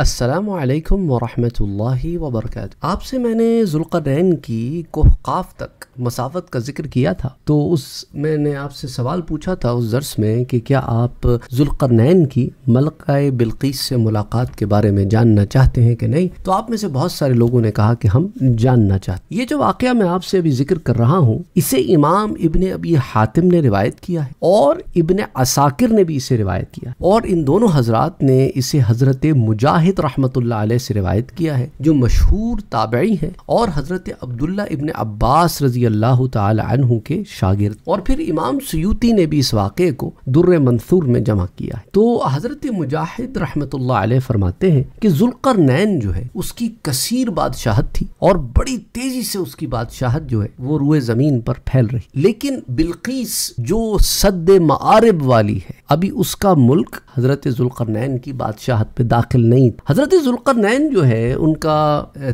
असलकम वरहमल वबरक आपसे मैंने जुल्करैन की कोहकाफ तक मसावत का जिक्र किया था तो उस मैंने आपसे सवाल पूछा था उस दर्स में कि क्या आप नैन की मलका बिल्किस से मुलाकात के बारे में जानना चाहते हैं कि नहीं तो आप में से बहुत सारे लोगों ने कहा कि हम जानना चाहते ये जो वाक़ मैं आपसे अभी जिक्र कर रहा हूँ इसे इमाम इबन अबी हातिम ने रिवायत किया है और इबन असाकिर ने भी इसे रिवायत किया और इन दोनों हजरात ने इसे हज़रत मुजाहिद रहमत से रिवायत किया है जो मशहूर ताबई हैं और हज़रत अब्दुल्ला इबन अब्बास रजी अल्लाह तहु के शागिर्द और फिर इमाम सयूती ने भी इस वाक़े को दुर्र मंसूर में जमा किया है तो हज़रत मुजाहिद रहमत फरमाते हैं कि जुलकर नैन जो है उसकी कसीर बादशाहत थी और बड़ी तेज़ी से उसकी बादशाहत जो है वो रुए ज़मीन पर फैल रही लेकिन बिल्किस जो सद मारब वाली है अभी उसका मुल्क हज़रत जुल्करनैन की बादशाहत पे दाखिल नहीं हज़रत जुल्करनैन जो है उनका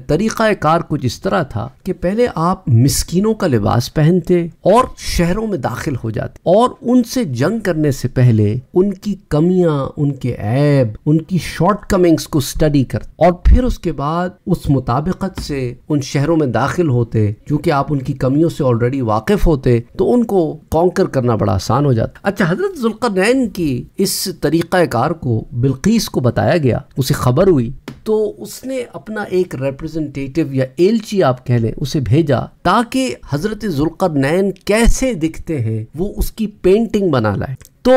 तरीक़ा कार कुछ इस तरह था कि पहले आप मिसकीनों का लिबास पहनते और शहरों में दाखिल हो जाते और उनसे जंग करने से पहले उनकी कमियां उनके ऐब उनकी शॉर्ट कमिंग्स को स्टडी कर और फिर उसके बाद उस मुताबिकत से उन शहरों में दाखिल होते क्योंकि आप उनकी कमियों से ऑलरेडी वाकिफ होते तो उनको कॉन्कर करना बड़ा आसान हो जाता अच्छा हज़रत जुल्कर प्लानिंग की इस तरीक़ाकार को बिल्कीस को बताया गया उसे खबर हुई तो उसने अपना एक रिप्रेजेंटेटिव या एलची आप कह लें उसे भेजा ताकि हज़रत जुल्कर नैन कैसे दिखते हैं वो उसकी पेंटिंग बना लाए तो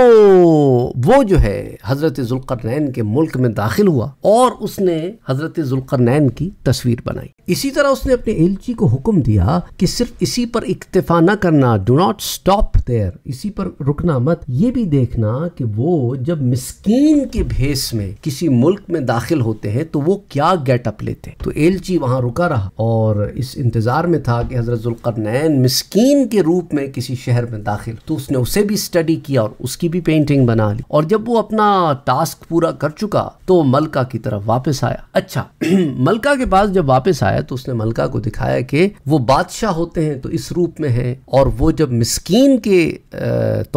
वो जो है हज़रत जुल्करनैन के मुल्क में दाखिल हुआ और उसने हज़रत जुल्करनैन की तस्वीर बनाई इसी तरह उसने अपने एलची को हुक्म दिया कि सिर्फ इसी पर इक्तफा न करना डो नॉट स्टॉप देयर इसी पर रुकना मत ये भी देखना कि वो जब मिस्कीन के भेस में किसी मुल्क में दाखिल होते हैं तो वो क्या गेटअप लेते हैं तो एलची वहाँ रुका रहा और इस इंतज़ार में था कि हज़रत नैन मिस्कीन के रूप में किसी शहर में दाखिल तो उसने उसे भी स्टडी किया और उस उसकी भी पेंटिंग बना ली और जब वो अपना टास्क पूरा कर चुका तो मलका की तरफ वापस आया अच्छा मलका के पास जब वापस आया तो उसने मलका को दिखाया कि वो बादशाह होते हैं तो इस रूप में है और वो जब मिसकीन के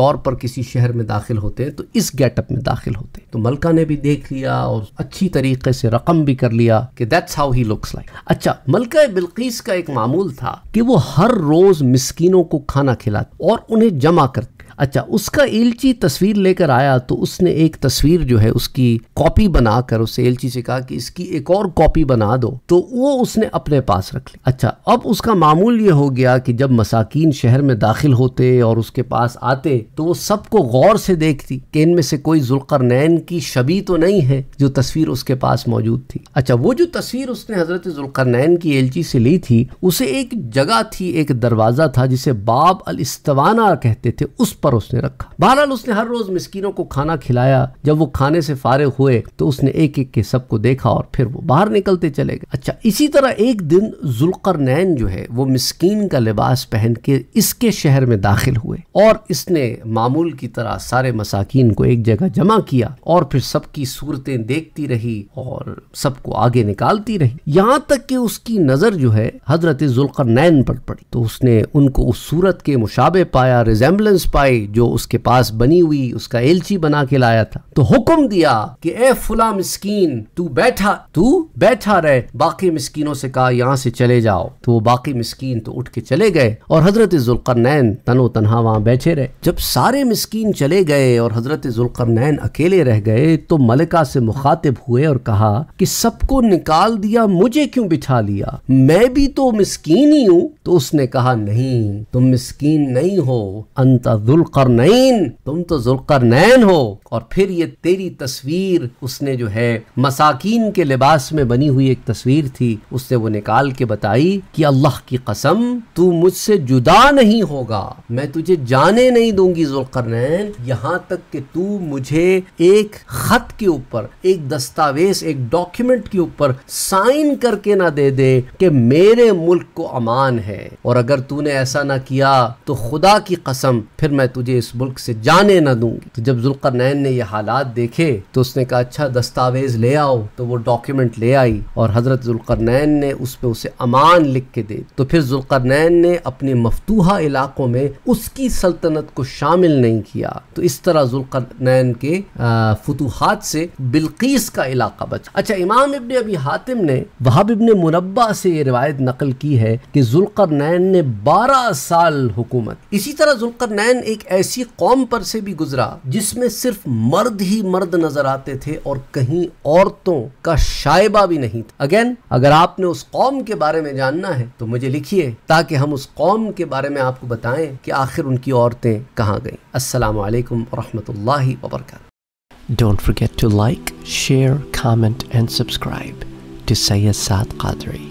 तौर पर किसी शहर में दाखिल होते हैं तो इस गेटअप में दाखिल होते हैं तो मलका ने भी देख लिया और अच्छी तरीके से रकम भी कर लिया कि that's how he looks like अच्छा मलका बिल्कीस का एक मामूल था कि वो हर रोज मिस्कीनों को खाना खिलाती और उन्हें जमा करती अच्छा उसका एलची तस्वीर लेकर आया तो उसने एक तस्वीर जो है उसकी कॉपी बनाकर उस एलची से कहा कि इसकी एक और कॉपी बना दो तो वो उसने अपने पास रख ली अच्छा अब उसका मामूल ये हो गया कि जब मसाकिन शहर में दाखिल होते और उसके पास आते तो वो सबको गौर से देखती कि इनमें से कोई जुल्करनैन की शबी तो नहीं है जो तस्वीर उसके पास मौजूद थी अच्छा वो जो तस्वीर उसने हजरत जुल्करनैन की एलची से ली थी उसे एक जगह थी एक दरवाज़ा था जिसे बाब अल इस्तवाना कहते थे उस पर पर उसने रखा बहरहाल उसने हर रोज मिस्किनों को खाना खिलाया जब वो खाने से फारे हुए तो उसने एक एक के सबको देखा और फिर वो बाहर निकलते चले गए अच्छा इसी तरह एक दिन जुलकर नैन जो है वो मिस्किन का लिबास पहन के इसके शहर में दाखिल हुए और इसने मामूल की तरह सारे मसाकिन को एक जगह जमा किया और फिर सबकी सूरतें देखती रही और सबको आगे निकालती रही यहाँ तक कि उसकी नजर जो है हजरत जुलकर नैन पर पड़ी तो उसने उनको उस सूरत के मुशाबे पाया रिजेम्बलेंस पाई भाई जो उसके पास बनी हुई उसका एलची बना के लाया था तो हुक्म दिया कि ए फुला मिस्कीन तू बैठा तू बैठा रहे बाकी मिस्कीनों से कहा यहाँ से चले जाओ तो वो बाकी मिस्कीन तो उठ के चले गए और हजरत जुल्कर नैन तनो तनहा वहां बैठे रहे जब सारे मिस्कीन चले गए और हजरत जुल्कर नैन अकेले रह गए तो मलिका से मुखातिब हुए और कहा कि सबको निकाल दिया मुझे क्यों बिठा लिया मैं भी तो मिस्कीन ही हूं तो उसने कहा नहीं तुम मिस्कीन नहीं हो अंता जुलकरनैन तुम तो जुलकरनैन हो और फिर ये तेरी तस्वीर उसने जो है मसाकिन के लिबास में बनी हुई एक तस्वीर थी उसने वो निकाल के बताई कि अल्लाह की कसम तू मुझसे जुदा नहीं होगा मैं तुझे जाने नहीं दूंगी जुलकरनैन यहाँ तक कि तू मुझे एक खत के ऊपर एक दस्तावेज एक डॉक्यूमेंट के ऊपर साइन करके ना दे दे कि मेरे मुल्क को अमान है और अगर तूने ऐसा ना किया तो खुदा की कसम फिर मैं तुझे इस मुल्क से जाने ना दूंगी तो जब जुल्कर नैन ने ये हालात देखे तो उसने कहा अच्छा दस्तावेज ले आओ तो वो डॉक्यूमेंट ले आई और हजरत जुल्कर नैन ने उस पर उसे अमान लिख के दे तो फिर जुल्कर नैन ने अपने मफतूहा इलाकों में उसकी सल्तनत को शामिल नहीं किया तो इस तरह जुल्कर नैन के फतूहत से बिल्किस का इलाका बचा अच्छा इमाम इबन अबी हातिम ने वहाब इबन मुनबा से ये रिवायत नकल की है कि जुल्कर नैन ने बारह साल हुकूमत इसी तरह जुल्कर नैन एक ऐसी कौम पर से भी गुजरा जिसमें सिर्फ मर्द ही मर्द नजर आते थे और कहीं औरतों का शायबा भी नहीं था अगेन अगर आपने उस कौम के बारे में जानना है तो मुझे लिखिए ताकि हम उस कौम के बारे में आपको बताएं कि आखिर उनकी औरतें कहाँ गईं असलकम वरहमल वबरक Don't forget to like, share, comment and subscribe to Sayyid Saad Qadri.